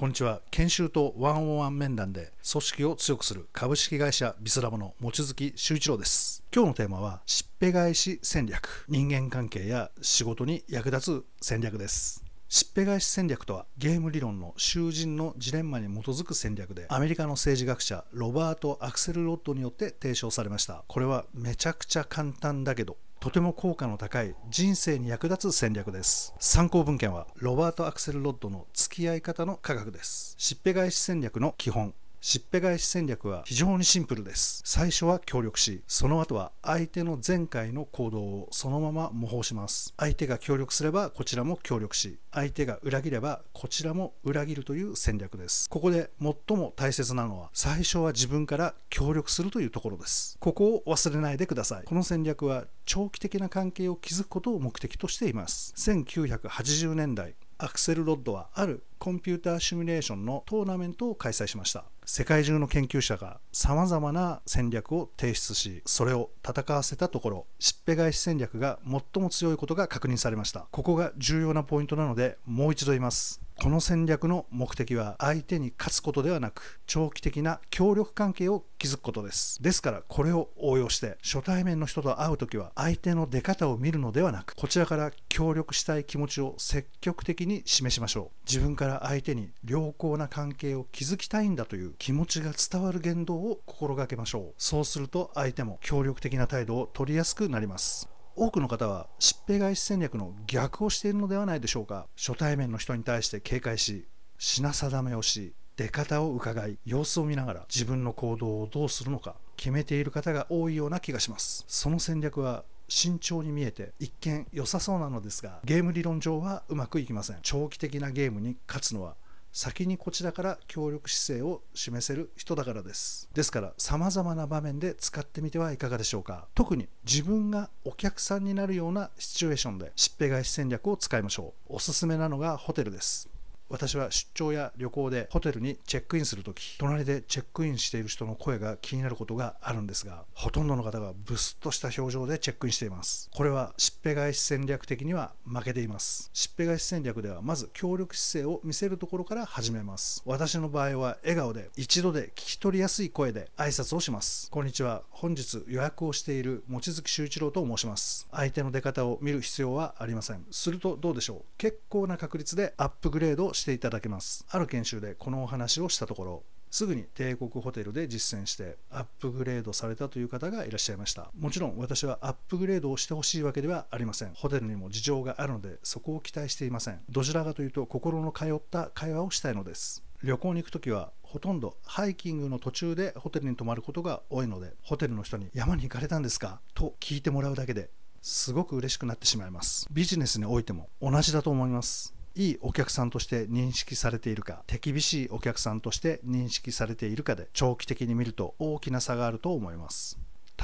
こんにちは研修とワンオンワン面談で組織を強くする株式会社ビスラボの望月修一郎です今日のテーマはしっぺ返し戦略人間関係や仕事に役立つ戦略ですしっぺ返し戦略とはゲーム理論の囚人のジレンマに基づく戦略でアメリカの政治学者ロバート・アクセル・ロッドによって提唱されましたこれはめちゃくちゃ簡単だけどとても効果の高い人生に役立つ戦略です参考文献はロバート・アクセル・ロッドの付き合い方の科学ですしっぺ返し戦略の基本しっぺ返し戦略は非常にシンプルです最初は協力しその後は相手の前回の行動をそのまま模倣します相手が協力すればこちらも協力し相手が裏切ればこちらも裏切るという戦略ですここで最も大切なのは最初は自分から協力するというところですここを忘れないでくださいこの戦略は長期的な関係を築くことを目的としています1980年代アクセル・ロッドはあるコンピューターシミュレーションのトーナメントを開催しました世界中の研究者がさまざまな戦略を提出しそれを戦わせたところしっぺ返し戦略が最も強いことが確認されましたここが重要なポイントなのでもう一度言いますこの戦略の目的は相手に勝つことではなく長期的な協力関係を築くことですですからこれを応用して初対面の人と会う時は相手の出方を見るのではなくこちらから協力したい気持ちを積極的に示しましょう自分からから相手に良好な関係を築きたいんだという気持ちが伝わる言動を心がけましょうそうすると相手も協力的な態度を取りやすくなります多くの方は疾病返し戦略の逆をしているのではないでしょうか初対面の人に対して警戒し品定めをし出方を伺い様子を見ながら自分の行動をどうするのか決めている方が多いような気がしますその戦略は慎重に見えて一見良さそうなのですがゲーム理論上はうまくいきません長期的なゲームに勝つのは先にこちらから協力姿勢を示せる人だからですですから様々な場面で使ってみてはいかがでしょうか特に自分がお客さんになるようなシチュエーションでしっぺ返し戦略を使いましょうおすすめなのがホテルです私は出張や旅行でホテルにチェックインするとき、隣でチェックインしている人の声が気になることがあるんですが、ほとんどの方がブスッとした表情でチェックインしています。これはしっぺ返し戦略的には負けています。しっぺ返し戦略ではまず協力姿勢を見せるところから始めます。私の場合は笑顔で一度で聞き取りやすい声で挨拶をします。こんにちは。本日予約をしている望月秀一郎と申します。相手の出方を見る必要はありません。するとどうでしょう。結構な確率でアップグレードしていただけますある研修でこのお話をしたところすぐに帝国ホテルで実践してアップグレードされたという方がいらっしゃいましたもちろん私はアップグレードをしてほしいわけではありませんホテルにも事情があるのでそこを期待していませんどちらかというと心の通った会話をしたいのです旅行に行く時はほとんどハイキングの途中でホテルに泊まることが多いのでホテルの人に山に行かれたんですかと聞いてもらうだけですごく嬉しくなってしまいますビジネスにおいても同じだと思いますいいお客さんとして認識されているか手厳しいお客さんとして認識されているかで長期的に見ると大きな差があると思います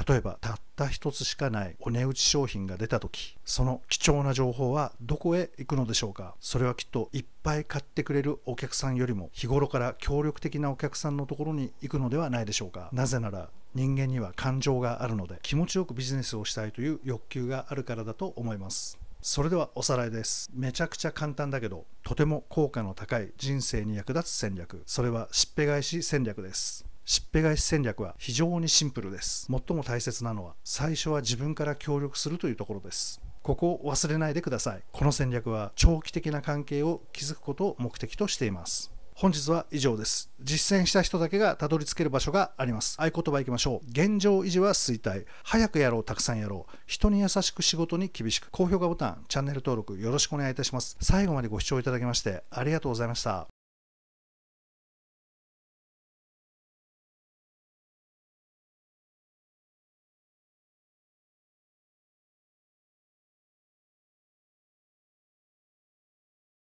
例えばたった一つしかないお値打ち商品が出た時その貴重な情報はどこへ行くのでしょうかそれはきっといっぱい買ってくれるお客さんよりも日頃から協力的なお客さんのところに行くのではないでしょうかなぜなら人間には感情があるので気持ちよくビジネスをしたいという欲求があるからだと思いますそれではおさらいですめちゃくちゃ簡単だけどとても効果の高い人生に役立つ戦略それはしっぺ返し戦略ですしっぺ返し戦略は非常にシンプルです最も大切なのは最初は自分から協力するというところですここを忘れないでくださいこの戦略は長期的な関係を築くことを目的としています本日は以上です。実践した人だけがたどり着ける場所があります。合言葉いきましょう。現状維持は衰退。早くやろう、たくさんやろう。人に優しく仕事に厳しく。高評価ボタン、チャンネル登録よろしくお願いいたします。最後までご視聴いただきましてありがとうございました。